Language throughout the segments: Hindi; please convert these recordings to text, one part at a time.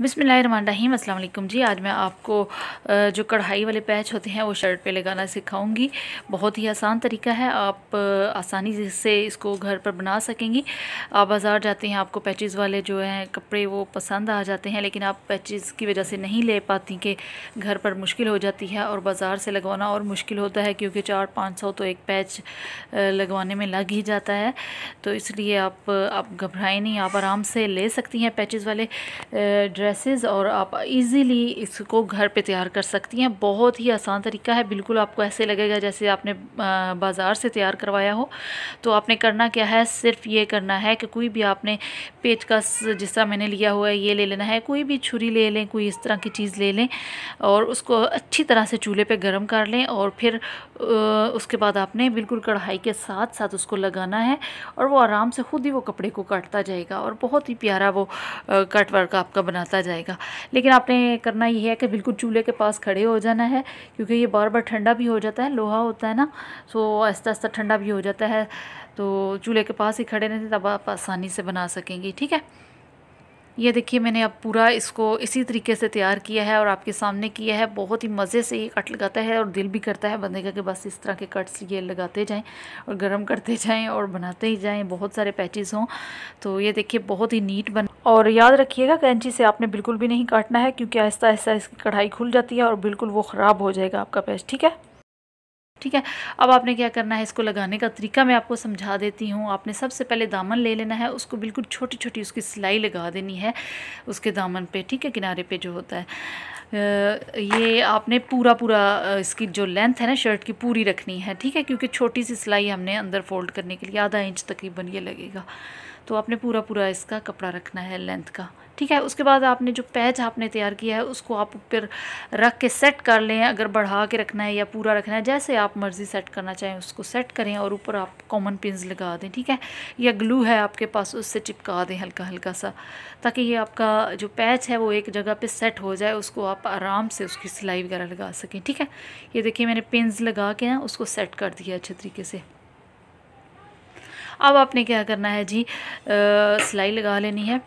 बिसमीम अल्लाम जी आज मैं आपको जो कढ़ाई वाले पैच होते हैं वो शर्ट पे लगाना सिखाऊंगी बहुत ही आसान तरीका है आप आसानी से इसको घर पर बना सकेंगी आप बाज़ार जाते हैं आपको पैचेज़ वाले जो हैं कपड़े वो पसंद आ जाते हैं लेकिन आप पैचेज़ की वजह से नहीं ले पाती कि घर पर मुश्किल हो जाती है और बाज़ार से लगवाना और मुश्किल होता है क्योंकि चार पाँच सौ तो एक पैच लगवाने में लग ही जाता है तो इसलिए आप आप घबराएं नहीं आप आराम से ले सकती हैं पैचेज़ वाले ड्रेसेस और आप इजीली इसको घर पे तैयार कर सकती हैं बहुत ही आसान तरीका है बिल्कुल आपको ऐसे लगेगा जैसे आपने बाज़ार से तैयार करवाया हो तो आपने करना क्या है सिर्फ ये करना है कि कोई भी आपने पेचकस जिस तरह मैंने लिया हुआ है ये ले लेना है कोई भी छुरी ले लें कोई इस तरह की चीज़ ले लें और उसको अच्छी तरह से चूल्हे पर गर्म कर लें और फिर उसके बाद आपने बिल्कुल कढ़ाई के साथ साथ उसको लगाना है और वो आराम से खुद ही वो कपड़े को काटता जाएगा और बहुत ही प्यारा वो कट वर्क आपका बनाता रास्ता जाएगा लेकिन आपने करना ये है कि बिल्कुल चूल्हे के पास खड़े हो जाना है क्योंकि ये बार बार ठंडा भी हो जाता है लोहा होता है ना सो तो आहिस्ता आहिस्ता ठंडा भी हो जाता है तो चूल्हे के पास ही खड़े रहते तब आप आसानी से बना सकेंगी ठीक है ये देखिए मैंने अब पूरा इसको इसी तरीके से तैयार किया है और आपके सामने किया है बहुत ही मज़े से ये कट लगाता है और दिल भी करता है बंदे का कि बस इस तरह के कट्स ये लगाते जाएं और गर्म करते जाएं और बनाते ही जाएं बहुत सारे पैचेस हों तो ये देखिए बहुत ही नीट बन और याद रखिएगा कैंची से आपने बिल्कुल भी नहीं काटना है क्योंकि आहिस्ता आहिस्ता इसकी कढ़ाई खुल जाती है और बिल्कुल वो ख़राब हो जाएगा आपका पैच ठीक है ठीक है अब आपने क्या करना है इसको लगाने का तरीका मैं आपको समझा देती हूँ आपने सबसे पहले दामन ले लेना है उसको बिल्कुल छोटी छोटी उसकी सिलाई लगा देनी है उसके दामन पे ठीक है किनारे पे जो होता है ये आपने पूरा पूरा इसकी जो लेंथ है ना शर्ट की पूरी रखनी है ठीक है क्योंकि छोटी सी सिलाई हमने अंदर फोल्ड करने के लिए आधा इंच तकरीबन ये लगेगा तो आपने पूरा पूरा इसका कपड़ा रखना है लेंथ का ठीक है उसके बाद आपने जो पैच आपने तैयार किया है उसको आप ऊपर रख के सेट कर लें अगर बढ़ा के रखना है या पूरा रखना है जैसे आप मर्ज़ी सेट करना चाहें उसको सेट करें और ऊपर आप कॉमन पिंस लगा दें ठीक है या ग्लू है आपके पास उससे चिपका दें हल्का हल्का सा ताकि ये आपका जो पैच है वो एक जगह पर सेट हो जाए उसको आप आराम से उसकी सिलाई वगैरह लगा सकें ठीक है ये देखिए मैंने पिंस लगा के ना उसको सेट कर दिया अच्छे तरीके से अब आपने क्या करना है जी सिलाई लगा लेनी है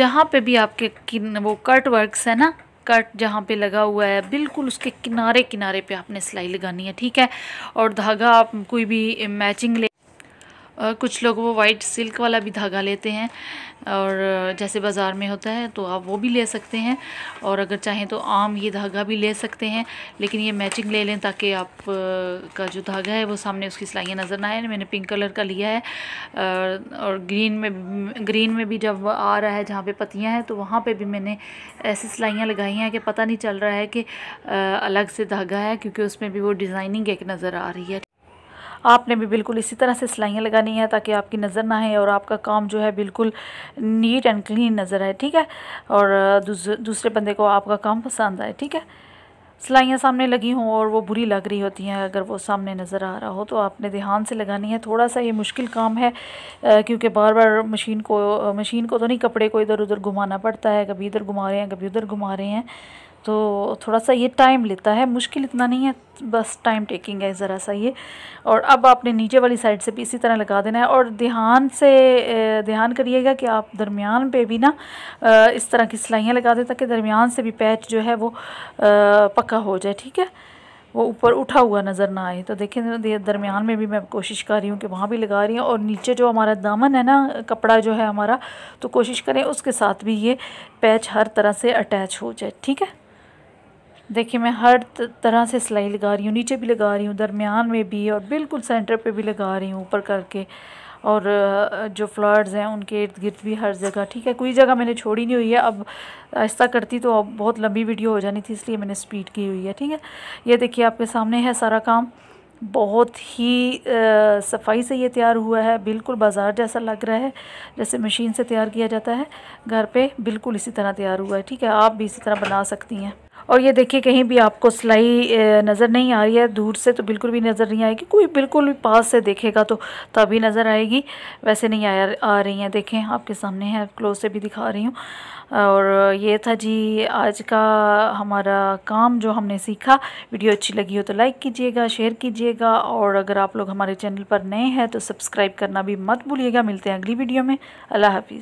जहाँ पे भी आपके किन वो कट वर्क्स है ना कट जहाँ पे लगा हुआ है बिल्कुल उसके किनारे किनारे पे आपने सिलाई लगानी है ठीक है और धागा आप कोई भी मैचिंग ले और कुछ लोग वो वाइट सिल्क वाला भी धागा लेते हैं और जैसे बाज़ार में होता है तो आप वो भी ले सकते हैं और अगर चाहें तो आम ये धागा भी ले सकते हैं लेकिन ये मैचिंग ले लें ताकि आप का जो धागा है वो सामने उसकी सिलाइयाँ नज़र ना आए मैंने पिंक कलर का लिया है और ग्रीन में ग्रीन में भी जब आ रहा है जहाँ पे पतियाँ हैं तो वहाँ पे भी मैंने ऐसी सिलाइयाँ लगाई हैं कि पता नहीं चल रहा है कि अलग से धागा है क्योंकि उसमें भी वो डिज़ाइनिंग एक नज़र आ रही है आपने भी बिल्कुल इसी तरह से सिलाइयाँ लगानी है ताकि आपकी नज़र ना आए और आपका काम जो है बिल्कुल नीट एंड क्लीन नज़र आए ठीक है और दूसरे बंदे को आपका काम पसंद आए ठीक है सिलाइयाँ सामने लगी हों और वो बुरी लग रही होती हैं अगर वो सामने नज़र आ रहा हो तो आपने ध्यान से लगानी है थोड़ा सा ये मुश्किल काम है क्योंकि बार बार मशीन को मशीन को तो नहीं कपड़े को इधर उधर घुमाना पड़ता है कभी इधर घुमा रहे हैं कभी उधर घुमा रहे हैं तो थोड़ा सा ये टाइम लेता है मुश्किल इतना नहीं है बस टाइम टेकिंग है ज़रा सा ये और अब आपने नीचे वाली साइड से भी इसी तरह लगा देना है और ध्यान से ध्यान करिएगा कि आप दरमियान पे भी ना इस तरह की सिलाइयाँ लगा दें ताकि दरमियान से भी पैच जो है वो पक्का हो जाए ठीक है वो ऊपर उठा हुआ नज़र ना आए तो देखें दरमियान में भी मैं कोशिश कर रही हूँ कि वहाँ भी लगा रही हूँ और नीचे जो हमारा दामन है ना कपड़ा जो है हमारा तो कोशिश करें उसके साथ भी ये पैच हर तरह से अटैच हो जाए ठीक है देखिए मैं हर तरह से सिलाई लगा रही हूँ नीचे भी लगा रही हूँ दरमियान में भी और बिल्कुल सेंटर पे भी लगा रही हूँ ऊपर करके और जो फ्लावर्स हैं उनके इर्द गिर्द भी हर जगह ठीक है कोई जगह मैंने छोड़ी नहीं हुई है अब ऐसा करती तो अब बहुत लंबी वीडियो हो जानी थी इसलिए मैंने स्पीड की हुई है ठीक है ये देखिए आपके सामने है सारा काम बहुत ही आ, सफाई से ये तैयार हुआ है बिल्कुल बाज़ार जैसा लग रहा है जैसे मशीन से तैयार किया जाता है घर पे बिल्कुल इसी तरह तैयार हुआ है ठीक है आप भी इसी तरह बना सकती हैं और ये देखिए कहीं भी आपको सिलाई नज़र नहीं आ रही है दूर से तो बिल्कुल भी नज़र नहीं आएगी कोई बिल्कुल भी पास से देखेगा तो तभी नज़र आएगी वैसे नहीं आया आ रही हैं देखें आपके सामने है क्लोज से भी दिखा रही हूँ और ये था जी आज का हमारा काम जो हमने सीखा वीडियो अच्छी लगी हो तो लाइक कीजिएगा शेयर कीजिएगा और अगर आप लोग हमारे चैनल पर नए हैं तो सब्सक्राइब करना भी मत भूलिएगा मिलते हैं अगली वीडियो में अल्लाह हाफिज़